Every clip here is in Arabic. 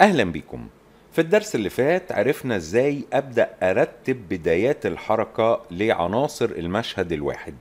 اهلا بيكم في الدرس اللي فات عرفنا ازاي ابدا ارتب بدايات الحركه لعناصر المشهد الواحد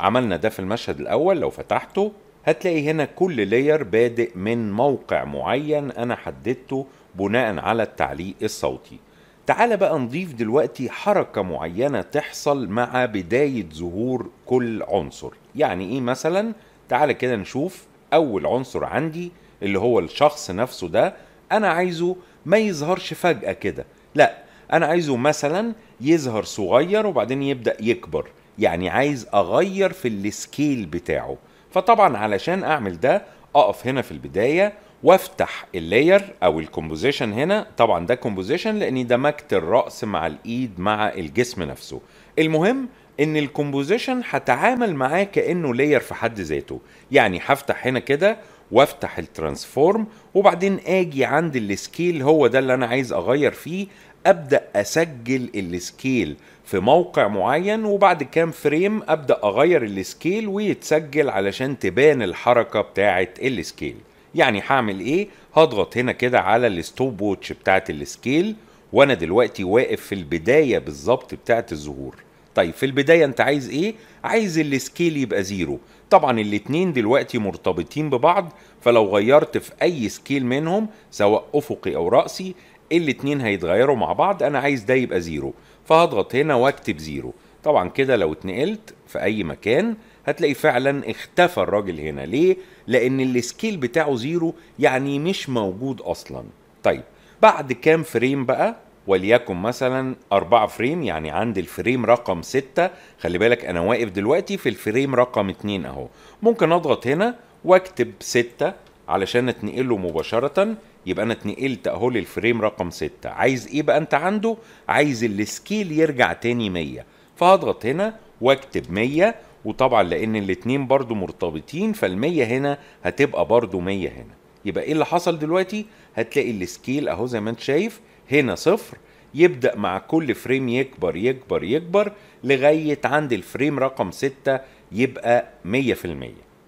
عملنا ده في المشهد الاول لو فتحته هتلاقي هنا كل لاير بادئ من موقع معين انا حددته بناء على التعليق الصوتي تعال بقى نضيف دلوقتي حركة معينة تحصل مع بداية ظهور كل عنصر يعني ايه مثلا تعال كده نشوف اول عنصر عندي اللي هو الشخص نفسه ده انا عايزه ما يظهرش فجأة كده لا انا عايزه مثلا يظهر صغير وبعدين يبدأ يكبر يعني عايز اغير في السكيل بتاعه فطبعا علشان اعمل ده اقف هنا في البداية وافتح اللاير او الكومبوزيشن هنا طبعا ده كومبوزيشن لاني دمجت الراس مع الايد مع الجسم نفسه المهم ان الكومبوزيشن هتعامل معاه كانه لاير في حد ذاته يعني هفتح هنا كده وافتح الترانسفورم وبعدين اجي عند السكيل هو ده اللي انا عايز اغير فيه ابدا اسجل السكيل في موقع معين وبعد كام فريم ابدا اغير السكيل ويتسجل علشان تبان الحركه بتاعه السكيل يعني هعمل ايه هضغط هنا كده على الستوب ووتش بتاعه السكيل وانا دلوقتي واقف في البدايه بالظبط بتاعه الظهور طيب في البدايه انت عايز ايه عايز السكيل يبقى زيرو طبعا الاتنين دلوقتي مرتبطين ببعض فلو غيرت في اي سكيل منهم سواء افقي او راسي الاتنين هيتغيروا مع بعض انا عايز ده يبقى زيرو فهضغط هنا واكتب زيرو طبعا كده لو اتنقلت في اي مكان هتلاقي فعلا اختفى الراجل هنا ليه لان السكيل بتاعه زيرو يعني مش موجود اصلا طيب بعد كام فريم بقى وليكن مثلا أربعة فريم يعني عند الفريم رقم ستة خلي بالك انا واقف دلوقتي في الفريم رقم اتنين اهو ممكن اضغط هنا واكتب ستة علشان اتنقله مباشرة يبقى انا اتنقلت اهو للفريم رقم ستة عايز ايه بقى انت عنده عايز السكيل يرجع تاني 100 فهضغط هنا واكتب 100 وطبعا لان الاثنين برضو مرتبطين فال100 هنا هتبقى برضو 100 هنا يبقى ايه اللي حصل دلوقتي هتلاقي السكيل اهو زي ما انت شايف هنا صفر يبدأ مع كل فريم يكبر يكبر يكبر لغاية عند الفريم رقم 6 يبقى 100%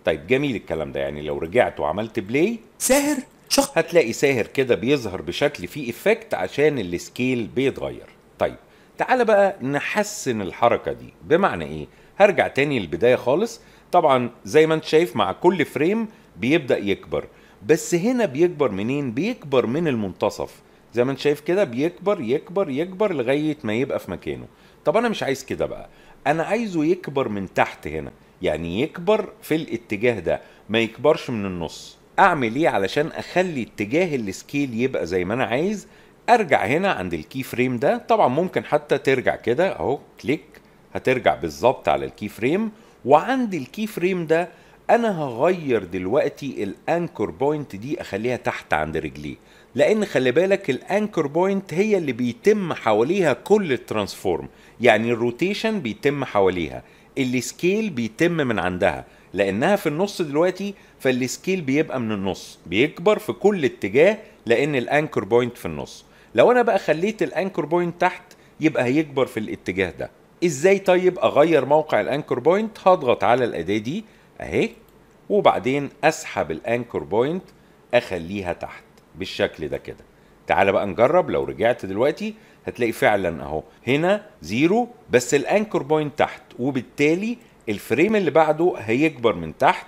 طيب جميل الكلام ده يعني لو رجعت وعملت بلاي ساهر هتلاقي ساهر كده بيظهر بشكل فيه افكت عشان السكيل بيتغير طيب تعال بقى نحسن الحركه دي بمعنى ايه هرجع تاني للبدايه خالص طبعا زي ما انت شايف مع كل فريم بيبدا يكبر بس هنا بيكبر منين بيكبر من المنتصف زي ما انت شايف كده بيكبر يكبر يكبر لغايه ما يبقى في مكانه طب انا مش عايز كده بقى انا عايزه يكبر من تحت هنا يعني يكبر في الاتجاه ده ما يكبرش من النص اعمل ايه علشان اخلي اتجاه السكيل يبقى زي ما انا عايز ارجع هنا عند الكي فريم ده طبعا ممكن حتى ترجع كده اهو كليك هترجع بالظبط على الكي فريم وعند الكي فريم ده انا هغير دلوقتي الانكر بوينت دي اخليها تحت عند رجليه لان خلي بالك الانكر بوينت هي اللي بيتم حواليها كل الترانسفورم يعني الروتيشن بيتم حواليها السكيل بيتم من عندها لانها في النص دلوقتي فالسكيل بيبقى من النص بيكبر في كل اتجاه لان الانكر بوينت في النص لو انا بقى خليت الانكر بوينت تحت يبقى هيكبر في الاتجاه ده ازاي طيب اغير موقع الانكر بوينت هضغط على الاداه دي اهي وبعدين اسحب الانكر بوينت اخليها تحت بالشكل ده كده تعالى بقى نجرب لو رجعت دلوقتي هتلاقي فعلا اهو هنا زيرو بس الانكر بوينت تحت وبالتالي الفريم اللي بعده هيكبر من تحت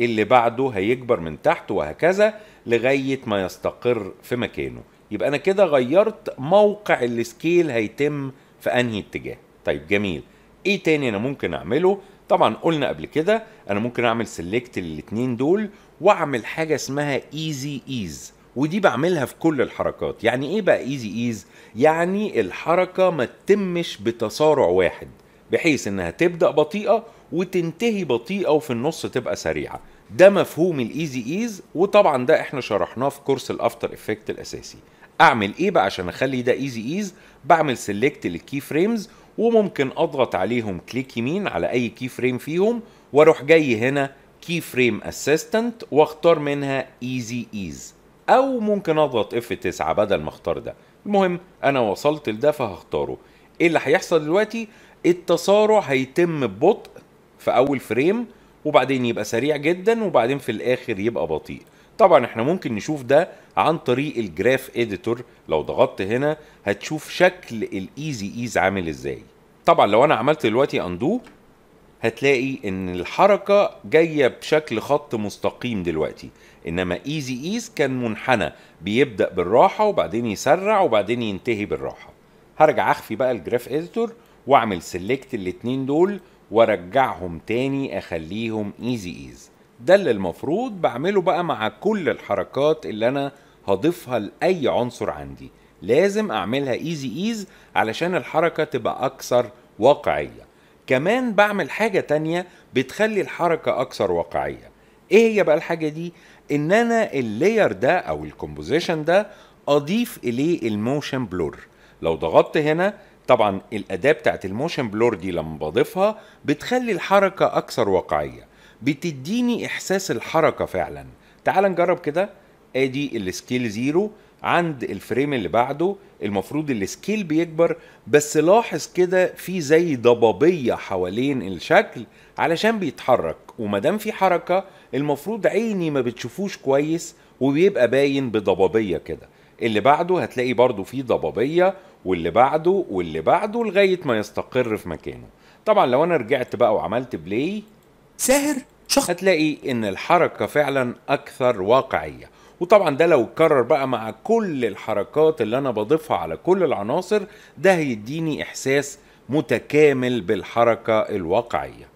اللي بعده هيكبر من تحت وهكذا لغايه ما يستقر في مكانه يبقى انا كده غيرت موقع السكيل هيتم في انهي اتجاه طيب جميل ايه تاني انا ممكن اعمله طبعا قلنا قبل كده انا ممكن اعمل سيلكت الاثنين دول واعمل حاجه اسمها ايزي ايز ودي بعملها في كل الحركات يعني ايه بقى ايزي ايز يعني الحركه ما تتمش بتسارع واحد بحيث انها تبدا بطيئه وتنتهي بطيئه وفي النص تبقى سريعه ده مفهوم الايزي ايز وطبعا ده احنا شرحناه في كورس الافتر افكت الاساسي اعمل ايه بقى عشان اخلي ده ايزي ايز بعمل سيلكت للكي فريمز وممكن اضغط عليهم كليك يمين على اي كي فريم فيهم واروح جاي هنا كي فريم اسيستنت واختار منها ايزي ايز او ممكن اضغط اف 9 بدل ما اختار ده المهم انا وصلت لده فهختاره ايه اللي هيحصل دلوقتي التسارع هيتم ببطء في اول فريم وبعدين يبقى سريع جدا وبعدين في الاخر يبقى بطيء طبعا احنا ممكن نشوف ده عن طريق الجراف اديتور لو ضغطت هنا هتشوف شكل الايزي ايز عامل ازاي طبعا لو انا عملت دلوقتي اندو هتلاقي ان الحركة جاية بشكل خط مستقيم دلوقتي انما ايزي ايز كان منحنى بيبدأ بالراحة وبعدين يسرع وبعدين ينتهي بالراحة هرجع اخفي بقى الجراف اديتور واعمل سيلكت الاتنين دول وارجعهم تاني اخليهم ايزي ايز ده اللي المفروض بعمله بقى مع كل الحركات اللي انا هضيفها لاي عنصر عندي لازم اعملها ايزي ايز علشان الحركه تبقى اكثر واقعيه كمان بعمل حاجه تانية بتخلي الحركه اكثر واقعيه ايه هي بقى الحاجه دي ان انا اللاير ده او الكومبوزيشن ده اضيف اليه الموشن بلور لو ضغطت هنا طبعا الاداه بتاعت الموشن بلور دي لما بضيفها بتخلي الحركه اكثر واقعيه بتديني احساس الحركه فعلا تعال نجرب كده ادي السكيل زيرو عند الفريم اللي بعده المفروض السكيل بيكبر بس لاحظ كده في زي ضبابيه حوالين الشكل علشان بيتحرك ومادام في حركه المفروض عيني ما بتشوفوش كويس وبيبقى باين بضبابيه كده اللي بعده هتلاقي برضو في ضبابيه واللي بعده واللي بعده لغايه ما يستقر في مكانه طبعا لو انا رجعت بقى وعملت بلاي ساهر شخص هتلاقي ان الحركه فعلا اكثر واقعيه وطبعا ده لو اتكرر بقى مع كل الحركات اللي انا بضيفها على كل العناصر ده هيديني احساس متكامل بالحركه الواقعيه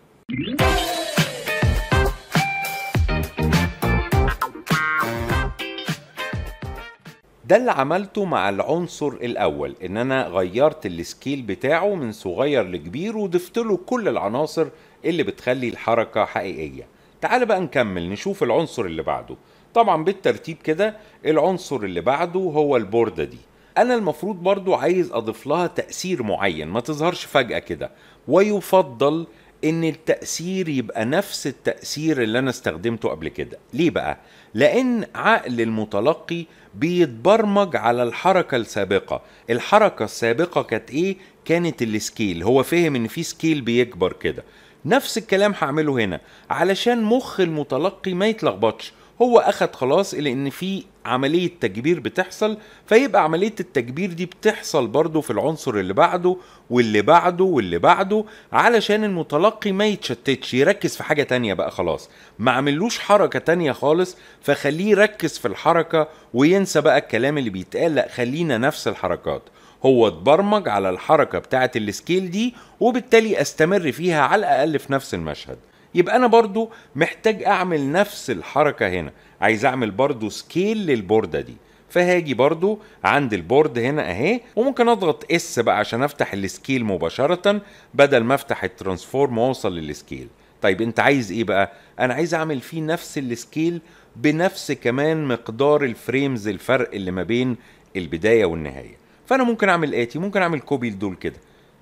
ده اللي عملته مع العنصر الاول ان انا غيرت السكيل بتاعه من صغير لكبير وضفت له كل العناصر اللي بتخلي الحركة حقيقية تعال بقى نكمل نشوف العنصر اللي بعده طبعا بالترتيب كده العنصر اللي بعده هو البوردة دي انا المفروض برضو عايز اضيف لها تأثير معين ما تظهرش فجأة كده ويفضل ان التأثير يبقى نفس التأثير اللي انا استخدمته قبل كده ليه بقى؟ لان عقل المتلقي بيتبرمج على الحركة السابقة الحركة السابقة كانت ايه؟ كانت السكيل هو فهم ان في سكيل بيكبر كده نفس الكلام هعمله هنا علشان مخ المتلقي ما يتلخبطش هو اخد خلاص لان ان في عملية تكبير بتحصل فيبقى عملية التكبير دي بتحصل برضه في العنصر اللي بعده واللي بعده واللي بعده علشان المتلقي ما يتشتتش يركز في حاجة تانية بقى خلاص ما عملوش حركة تانية خالص فخليه يركز في الحركة وينسى بقى الكلام اللي بيتقال لا خلينا نفس الحركات هو اتبرمج على الحركة بتاعة السكيل دي وبالتالي استمر فيها على الأقل في نفس المشهد يبقى أنا برضو محتاج أعمل نفس الحركة هنا عايز أعمل برضو سكيل للبوردة دي فهاجي برضو عند البورد هنا اهي وممكن اضغط اس بقى عشان افتح السكيل مباشرة بدل ما افتح الترانسفورم واوصل للسكيل طيب انت عايز ايه بقى انا عايز اعمل فيه نفس السكيل بنفس كمان مقدار الفريمز الفرق اللي ما بين البداية والنهاية فانا ممكن اعمل اتي ممكن اعمل كوبي لدول كده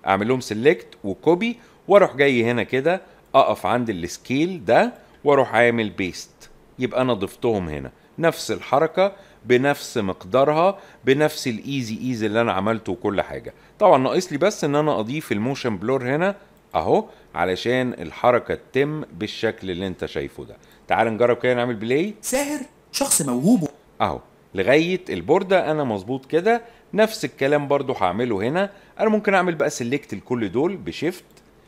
اعمل لهم سيلكت وكوبي واروح جاي هنا كده اقف عند السكيل ده واروح عامل بيست يبقى انا ضفتهم هنا نفس الحركه بنفس مقدارها بنفس الايزي ايزي اللي انا عملته وكل حاجه طبعا ناقص لي بس ان انا اضيف الموشن بلور هنا اهو علشان الحركه تتم بالشكل اللي انت شايفه ده تعال نجرب كده نعمل بلاي ساهر شخص موهوب اهو لغايه البورده انا مظبوط كده نفس الكلام برضو هعمله هنا انا ممكن اعمل بقى سيلكت لكل دول بشيفت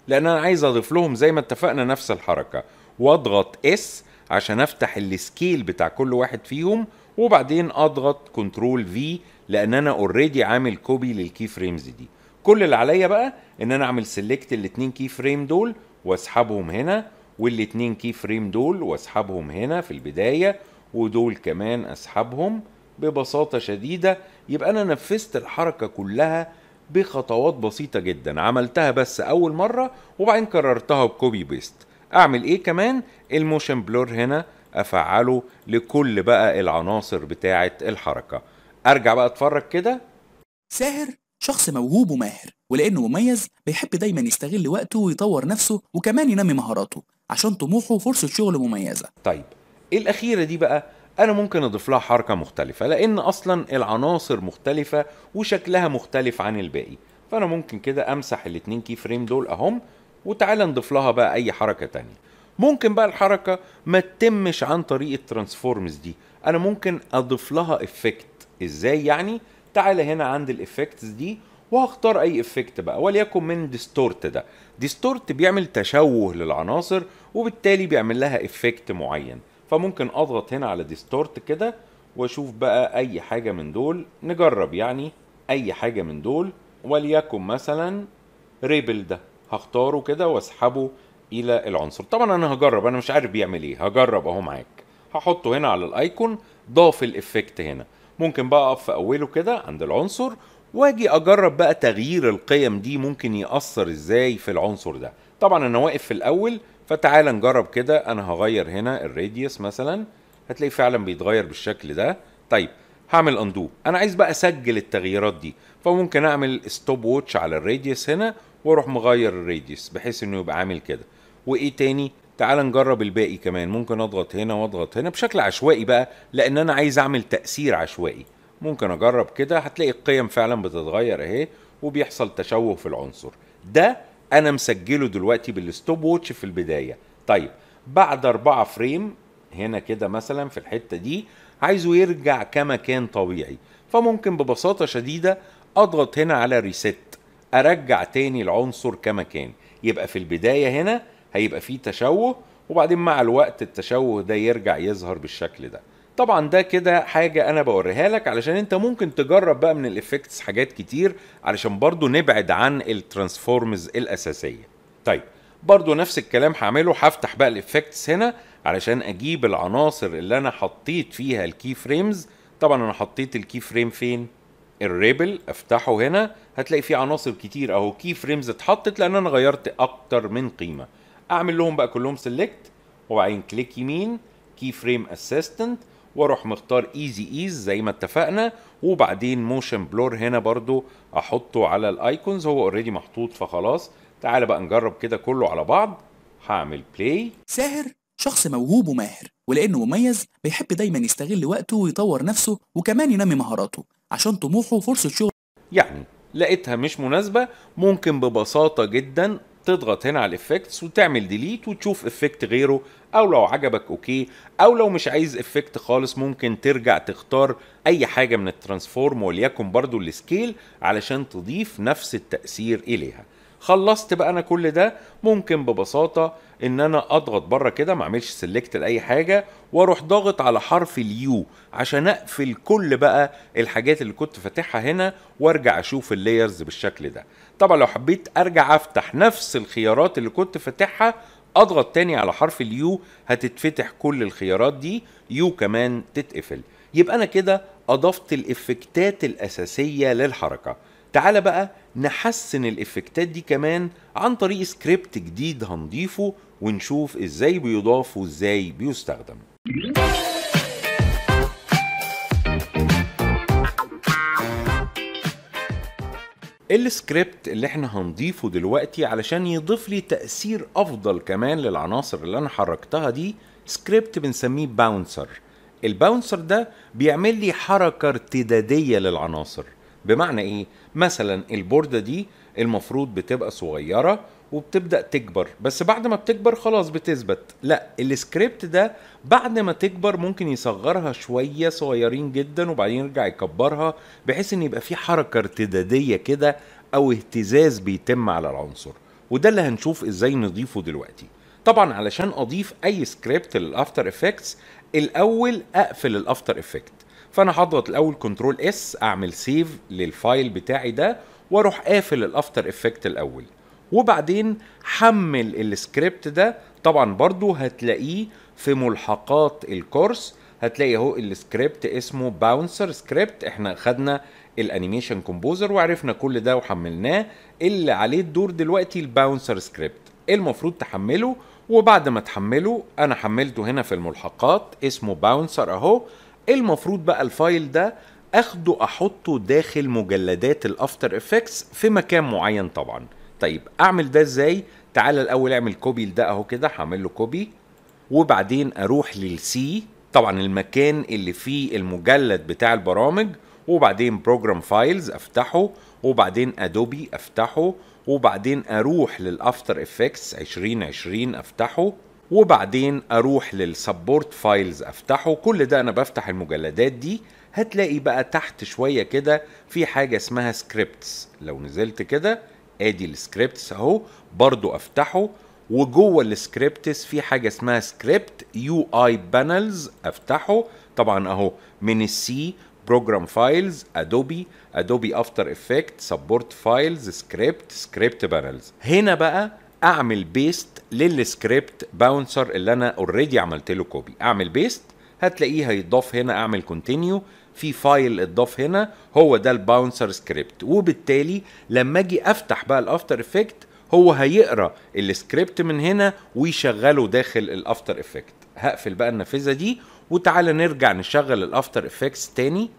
لان انا عايز اضيف لهم زي ما اتفقنا نفس الحركه واضغط اس عشان افتح السكيل بتاع كل واحد فيهم وبعدين اضغط كنترول في لان انا اوريدي عامل كوبي للكي فريمز دي كل اللي عليا بقى ان انا اعمل سيلكت الاتنين كي فريم دول واسحبهم هنا والاتنين كي فريم دول واسحبهم هنا في البدايه ودول كمان اسحبهم ببساطة شديدة يبقى أنا نفذت الحركة كلها بخطوات بسيطة جدا عملتها بس أول مرة وبعدين كررتها بكوبي بيست أعمل إيه كمان الموشن بلور هنا أفعله لكل بقى العناصر بتاعة الحركة أرجع بقى أتفرج كده ساهر شخص موهوب وماهر ولأنه مميز بيحب دايما يستغل وقته ويطور نفسه وكمان ينمي مهاراته عشان طموحه فرصة شغل مميزة طيب الأخيرة دي بقى انا ممكن اضيف لها حركه مختلفه لان اصلا العناصر مختلفه وشكلها مختلف عن الباقي فانا ممكن كده امسح الاتنين كي فريم دول اهم وتعالى نضيف لها بقى اي حركه تانية ممكن بقى الحركه ما تتمش عن طريق الترانسفورمز دي انا ممكن اضيف لها افكت ازاي يعني تعالى هنا عند الافكتس دي وهختار اي افكت بقى وليكن من ديستورت ده ديستورت بيعمل تشوه للعناصر وبالتالي بيعمل لها افكت معين فممكن اضغط هنا على ديستورت كده واشوف بقى اي حاجه من دول نجرب يعني اي حاجه من دول وليكن مثلا ريبل ده هختاره كده واسحبه الى العنصر طبعا انا هجرب انا مش عارف بيعمل ايه هجرب اهو معاك هحطه هنا على الايكون ضاف الافكت هنا ممكن بقى اقف في اوله كده عند العنصر واجي اجرب بقى تغيير القيم دي ممكن ياثر ازاي في العنصر ده طبعا انا واقف في الاول فتعال نجرب كده انا هغير هنا الراديوس مثلا هتلاقي فعلا بيتغير بالشكل ده طيب هعمل اندو انا عايز بقى اسجل التغييرات دي فممكن اعمل ستوب ووتش على الراديوس هنا واروح مغير الراديوس بحيث انه يبقى عامل كده وايه تاني تعال نجرب الباقي كمان ممكن اضغط هنا واضغط هنا بشكل عشوائي بقى لان انا عايز اعمل تاثير عشوائي ممكن اجرب كده هتلاقي القيم فعلا بتتغير اهي وبيحصل تشوه في العنصر ده انا مسجله دلوقتي بالستوب ووتش في البدايه طيب بعد أربعة فريم هنا كده مثلا في الحته دي عايزه يرجع كما كان طبيعي فممكن ببساطه شديده اضغط هنا على ريست ارجع تاني العنصر كما كان يبقى في البدايه هنا هيبقى فيه تشوه وبعدين مع الوقت التشوه ده يرجع يظهر بالشكل ده طبعا ده كده حاجه انا بوريها لك علشان انت ممكن تجرب بقى من الافكتس حاجات كتير علشان برضو نبعد عن الترانسفورمز الاساسيه طيب برضو نفس الكلام هعمله هفتح بقى الافكتس هنا علشان اجيب العناصر اللي انا حطيت فيها الكي فريمز طبعا انا حطيت الكي فريم فين الريبل افتحه هنا هتلاقي فيه عناصر كتير اهو كي فريمز اتحطت لان انا غيرت اكتر من قيمه اعمل لهم بقى كلهم سيلكت وبعدين كليك يمين كي فريم اسيستنت واروح مختار ايزي ايز زي ما اتفقنا وبعدين موشن بلور هنا برضو احطه على الايكونز هو اوريدي محطوط فخلاص تعال بقى نجرب كده كله على بعض هعمل بلاي ساهر شخص موهوب وماهر ولانه مميز بيحب دايما يستغل وقته ويطور نفسه وكمان ينمي مهاراته عشان طموحه وفرصه شغل يعني لقيتها مش مناسبه ممكن ببساطه جدا تضغط هنا على الافكتس وتعمل ديليت وتشوف افكت غيره او لو عجبك اوكي او لو مش عايز افكت خالص ممكن ترجع تختار اي حاجه من الترانسفورم وليكن برضو السكيل علشان تضيف نفس التاثير اليها خلصت بقى انا كل ده ممكن ببساطه ان انا اضغط بره كده ما اعملش سيلكت لاي حاجه واروح ضاغط على حرف اليو عشان اقفل كل بقى الحاجات اللي كنت فاتحها هنا وارجع اشوف اللايرز بالشكل ده طبعا لو حبيت ارجع افتح نفس الخيارات اللي كنت فاتحها اضغط تاني على حرف اليو هتتفتح كل الخيارات دي يو كمان تتقفل يبقى انا كده اضفت الافكتات الاساسيه للحركه تعال بقى نحسن الإفكتات دي كمان عن طريق سكريبت جديد هنضيفه ونشوف إزاي بيضاف وإزاي بيستخدم السكريبت اللي احنا هنضيفه دلوقتي علشان يضيف لي تأثير أفضل كمان للعناصر اللي أنا حركتها دي سكريبت بنسميه باونسر الباونسر ده بيعمل لي حركة ارتدادية للعناصر بمعنى ايه مثلا البوردة دي المفروض بتبقى صغيرة وبتبدا تكبر بس بعد ما بتكبر خلاص بتثبت لا السكريبت ده بعد ما تكبر ممكن يصغرها شويه صغيرين جدا وبعدين يرجع يكبرها بحيث ان يبقى في حركه ارتداديه كده او اهتزاز بيتم على العنصر وده اللي هنشوف ازاي نضيفه دلوقتي طبعا علشان اضيف اي سكريبت للافتر افكتس الاول اقفل الافتر افكت فانا هضغط الاول كنترول اس اعمل سيف للفايل بتاعي ده واروح قافل الافتر افكت الاول وبعدين حمل السكريبت ده طبعا برضو هتلاقيه في ملحقات الكورس هتلاقي اهو السكريبت اسمه باونسر سكريبت احنا خدنا الانيميشن كومبوزر وعرفنا كل ده وحملناه اللي عليه الدور دلوقتي الباونسر سكريبت المفروض تحمله وبعد ما تحمله انا حملته هنا في الملحقات اسمه باونسر اهو المفروض بقى الفايل ده اخده احطه داخل مجلدات الافتر افكتس في مكان معين طبعا طيب اعمل ده ازاي تعال الاول اعمل كوبي لده اهو كده هعمل له كوبي وبعدين اروح للسي طبعا المكان اللي فيه المجلد بتاع البرامج وبعدين بروجرام فايلز افتحه وبعدين ادوبي افتحه وبعدين اروح للافتر افكتس 2020 افتحه وبعدين اروح للسبورت فايلز افتحه كل ده انا بفتح المجلدات دي هتلاقي بقى تحت شويه كده في حاجه اسمها سكريبتس لو نزلت كده ادي السكريبتس اهو برضو افتحه وجوه السكريبتس في حاجه اسمها سكريبت يو اي بانلز افتحه طبعا اهو من السي بروجرام فايلز ادوبي ادوبي افتر افكت سبورت فايلز سكريبت سكريبت بانلز هنا بقى اعمل بيست للسكريبت باونسر اللي انا اوريدي عملت له كوبي اعمل بيست هتلاقيه هيتضاف هنا اعمل كونتينيو في فايل اتضاف هنا هو ده الباونسر سكريبت وبالتالي لما اجي افتح بقى الافتر افكت هو هيقرا السكريبت من هنا ويشغله داخل الافتر افكت هقفل بقى النافذه دي وتعالى نرجع نشغل الافتر افكتس تاني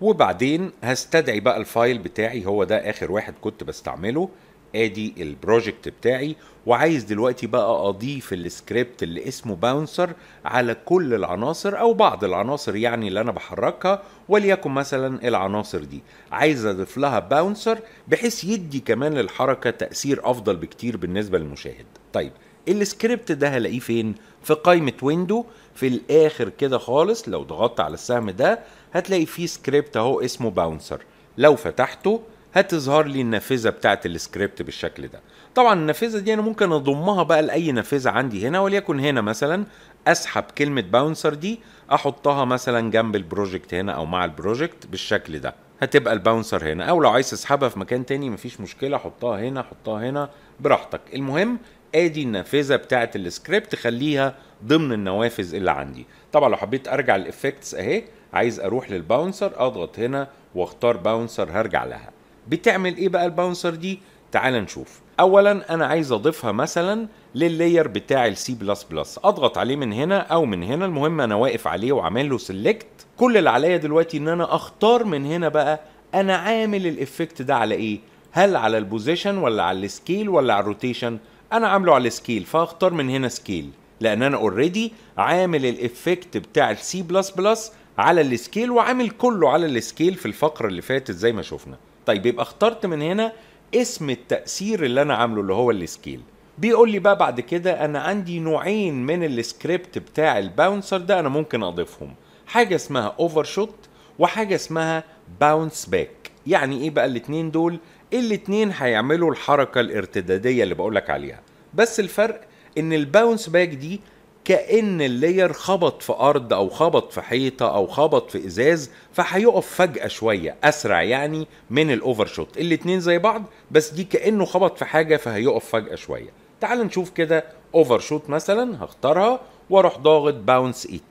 وبعدين هستدعي بقى الفايل بتاعي هو ده اخر واحد كنت بستعمله ادي البروجكت بتاعي وعايز دلوقتي بقى اضيف السكريبت اللي اسمه باونسر على كل العناصر او بعض العناصر يعني اللي انا بحركها وليكن مثلا العناصر دي عايز اضيف لها باونسر بحيث يدي كمان الحركة تأثير افضل بكتير بالنسبة للمشاهد طيب السكريبت ده هلاقيه فين في قائمة ويندو في الاخر كده خالص لو ضغطت على السهم ده هتلاقي فيه سكريبت اهو اسمه باونسر لو فتحته هتظهر لي النافذه بتاعه السكريبت بالشكل ده طبعا النافذه دي انا ممكن اضمها بقى لاي نافذه عندي هنا وليكن هنا مثلا اسحب كلمه باونسر دي احطها مثلا جنب البروجكت هنا او مع البروجكت بالشكل ده هتبقى الباونسر هنا او لو عايز اسحبها في مكان تاني مفيش مشكله حطها هنا حطها هنا براحتك المهم ادي النافذه بتاعه السكريبت خليها ضمن النوافذ اللي عندي طبعا لو حبيت ارجع الافكتس اهي عايز اروح للباونسر اضغط هنا واختار باونسر هرجع لها بتعمل ايه بقى الباونسر دي تعال نشوف اولا انا عايز اضيفها مثلا لللاير بتاع السي بلس بلس اضغط عليه من هنا او من هنا المهم انا واقف عليه وعامل له سيلكت كل اللي عليا دلوقتي ان انا اختار من هنا بقى انا عامل الايفكت ده على ايه هل على البوزيشن ولا على السكيل ولا على الروتيشن انا عامله على السكيل فاختار من هنا سكيل لان انا اوريدي عامل الايفكت بتاع السي بلس بلس على السكيل وعامل كله على السكيل في الفقره اللي فاتت زي ما شفنا طيب يبقى اخترت من هنا اسم التأثير اللي أنا عامله اللي هو السكيل بيقول لي بقى بعد كده أنا عندي نوعين من السكريبت بتاع الباونسر ده أنا ممكن أضيفهم حاجة اسمها أوفر شوت وحاجة اسمها باونس باك يعني إيه بقى الاتنين دول؟ الاتنين هيعملوا الحركة الارتدادية اللي بقولك عليها بس الفرق إن الباونس باك دي كأن اللاير خبط في أرض أو خبط في حيطة أو خبط في إزاز فهيقف فجأة شوية أسرع يعني من الأوفر شوت الاتنين زي بعض بس دي كأنه خبط في حاجة فهيقف فجأة شوية تعال نشوف كده أوفر شوت مثلا هختارها وأروح ضاغط باونس إيت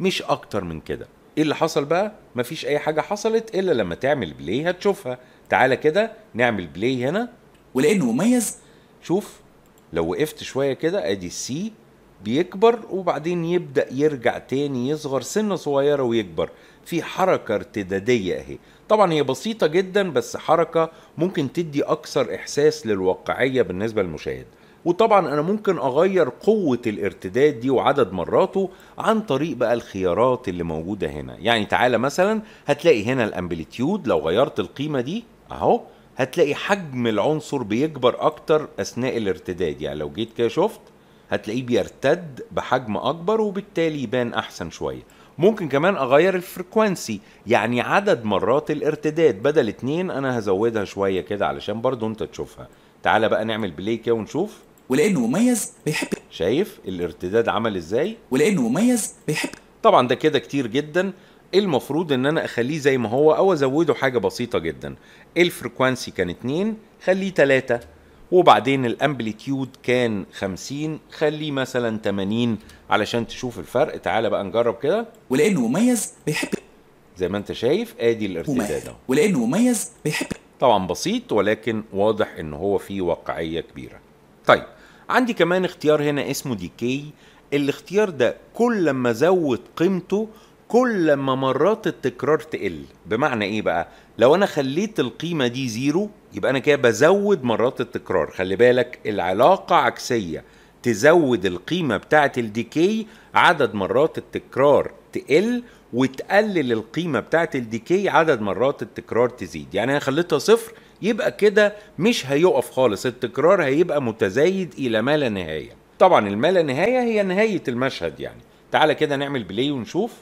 مش أكتر من كده ايه اللي حصل بقى مفيش اي حاجه حصلت الا لما تعمل بلاي هتشوفها تعالى كده نعمل بلاي هنا ولانه مميز شوف لو وقفت شويه كده ادي السي بيكبر وبعدين يبدأ يرجع تاني يصغر سنة صغيرة ويكبر في حركة ارتدادية اهي طبعا هي بسيطة جدا بس حركة ممكن تدي أكثر إحساس للواقعية بالنسبة للمشاهد وطبعا انا ممكن اغير قوة الارتداد دي وعدد مراته عن طريق بقى الخيارات اللي موجودة هنا يعني تعالى مثلا هتلاقي هنا الامبليتيود لو غيرت القيمة دي اهو هتلاقي حجم العنصر بيكبر اكتر اثناء الارتداد يعني لو جيت كده شفت هتلاقيه بيرتد بحجم اكبر وبالتالي يبان احسن شويه ممكن كمان اغير الفريكوانسي يعني عدد مرات الارتداد بدل اتنين انا هزودها شويه كده علشان برضو انت تشوفها تعالى بقى نعمل بلاي كده ونشوف ولانه مميز بيحب شايف الارتداد عمل ازاي ولانه مميز بيحب طبعا ده كده كتير جدا المفروض ان انا اخليه زي ما هو او ازوده حاجه بسيطه جدا الفريكوانسي كان اتنين خليه تلاتة وبعدين الامبليتيود كان 50 خليه مثلا 80 علشان تشوف الفرق تعالى بقى نجرب كده ولانه مميز بيحب زي ما انت شايف ادي الارتداد اهو ولانه مميز بيحب طبعا بسيط ولكن واضح ان هو فيه واقعيه كبيره طيب عندي كمان اختيار هنا اسمه ديكي الاختيار ده كل ما زود قيمته كل ما مرات التكرار تقل بمعنى ايه بقى لو انا خليت القيمه دي زيرو يبقى انا كده بزود مرات التكرار خلي بالك العلاقه عكسيه تزود القيمه بتاعه الديكي عدد مرات التكرار تقل وتقلل القيمه بتاعه الديكي عدد مرات التكرار تزيد يعني انا خليتها صفر يبقى كده مش هيقف خالص التكرار هيبقى متزايد الى ما لا نهايه طبعا ما لا نهايه هي نهايه المشهد يعني تعالى كده نعمل بلاي ونشوف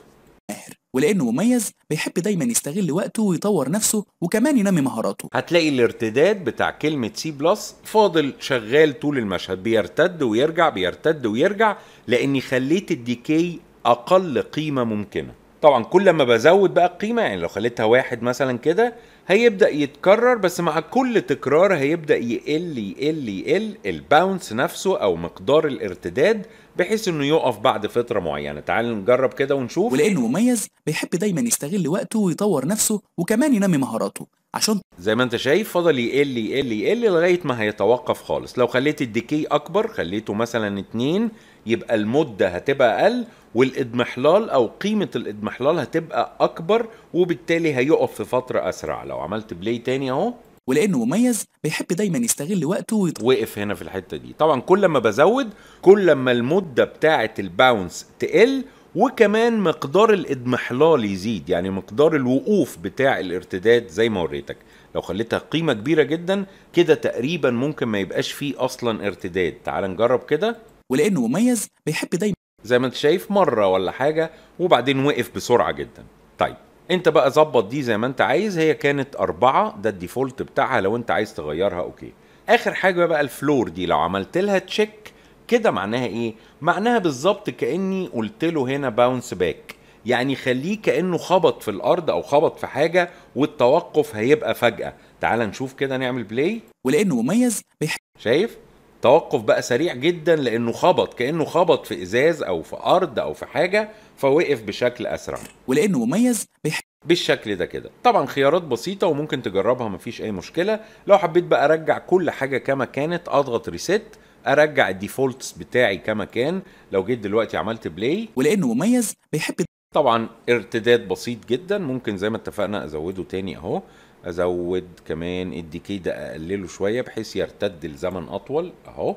ماهر ولانه مميز بيحب دايما يستغل وقته ويطور نفسه وكمان ينمي مهاراته هتلاقي الارتداد بتاع كلمه سي بلس فاضل شغال طول المشهد بيرتد ويرجع بيرتد ويرجع لاني خليت الديكي اقل قيمه ممكنه طبعا كل ما بزود بقى القيمه يعني لو خليتها واحد مثلا كده هيبدا يتكرر بس مع كل تكرار هيبدا يقل يقل يقل الباونس نفسه او مقدار الارتداد بحيث انه يقف بعد فتره معينه تعال نجرب كده ونشوف ولانه مميز بيحب دايما يستغل وقته ويطور نفسه وكمان ينمي مهاراته عشان زي ما انت شايف فضل يقل يقل يقل لغايه ما هيتوقف خالص لو خليت الديكي اكبر خليته مثلا اتنين يبقى المده هتبقى اقل والاضمحلال او قيمه الاضمحلال هتبقى اكبر وبالتالي هيقف في فتره اسرع لو عملت بلاي تاني اهو ولانه مميز بيحب دايما يستغل وقته ويط... وقف هنا في الحته دي طبعا كل ما بزود كل ما المده بتاعه الباونس تقل وكمان مقدار الاضمحلال يزيد يعني مقدار الوقوف بتاع الارتداد زي ما وريتك لو خليتها قيمه كبيره جدا كده تقريبا ممكن ما يبقاش فيه اصلا ارتداد تعال نجرب كده ولانه مميز بيحب دايما زي ما انت شايف مره ولا حاجه وبعدين وقف بسرعه جدا طيب انت بقى ظبط دي زي ما انت عايز هي كانت أربعة ده الديفولت بتاعها لو انت عايز تغيرها اوكي اخر حاجه بقى الفلور دي لو عملت لها تشيك كده معناها ايه معناها بالظبط كاني قلت له هنا باونس باك يعني خليه كانه خبط في الارض او خبط في حاجه والتوقف هيبقى فجاه تعال نشوف كده نعمل بلاي ولانه مميز بيحب شايف توقف بقى سريع جدا لانه خبط كانه خبط في ازاز او في ارض او في حاجه فوقف بشكل اسرع ولانه مميز بيح... بالشكل ده كده طبعا خيارات بسيطه وممكن تجربها مفيش اي مشكله لو حبيت بقى ارجع كل حاجه كما كانت اضغط ريست ارجع الديفولتس بتاعي كما كان لو جيت دلوقتي عملت بلاي ولانه مميز بيحب طبعا ارتداد بسيط جدا ممكن زي ما اتفقنا ازوده تاني اهو ازود كمان الديكي ده اقلله شويه بحيث يرتد لزمن اطول اهو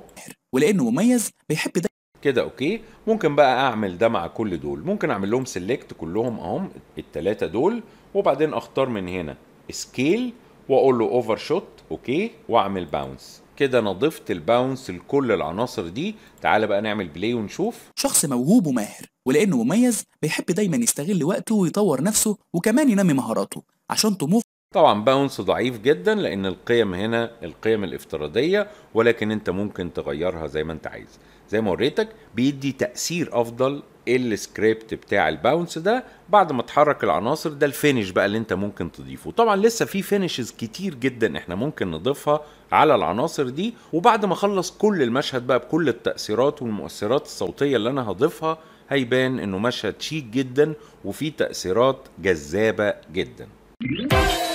ولانه مميز بيحب ده كده اوكي ممكن بقى اعمل ده مع كل دول ممكن اعمل لهم سيلكت كلهم اهم التلاتة دول وبعدين اختار من هنا سكيل واقول له اوفر شوت اوكي واعمل باونس كده انا ضفت الباونس لكل العناصر دي تعالى بقى نعمل بلاي ونشوف شخص موهوب وماهر ولانه مميز بيحب دايما يستغل وقته ويطور نفسه وكمان ينمي مهاراته عشان طموح طبعا باونس ضعيف جدا لان القيم هنا القيم الافتراضيه ولكن انت ممكن تغيرها زي ما انت عايز زي ما وريتك بيدي تاثير افضل السكريبت بتاع الباونس ده بعد ما تحرك العناصر ده الفينش بقى اللي انت ممكن تضيفه طبعا لسه في فينشز كتير جدا احنا ممكن نضيفها على العناصر دي وبعد ما اخلص كل المشهد بقى بكل التاثيرات والمؤثرات الصوتيه اللي انا هضيفها هيبان انه مشهد شيك جدا وفيه تاثيرات جذابه جدا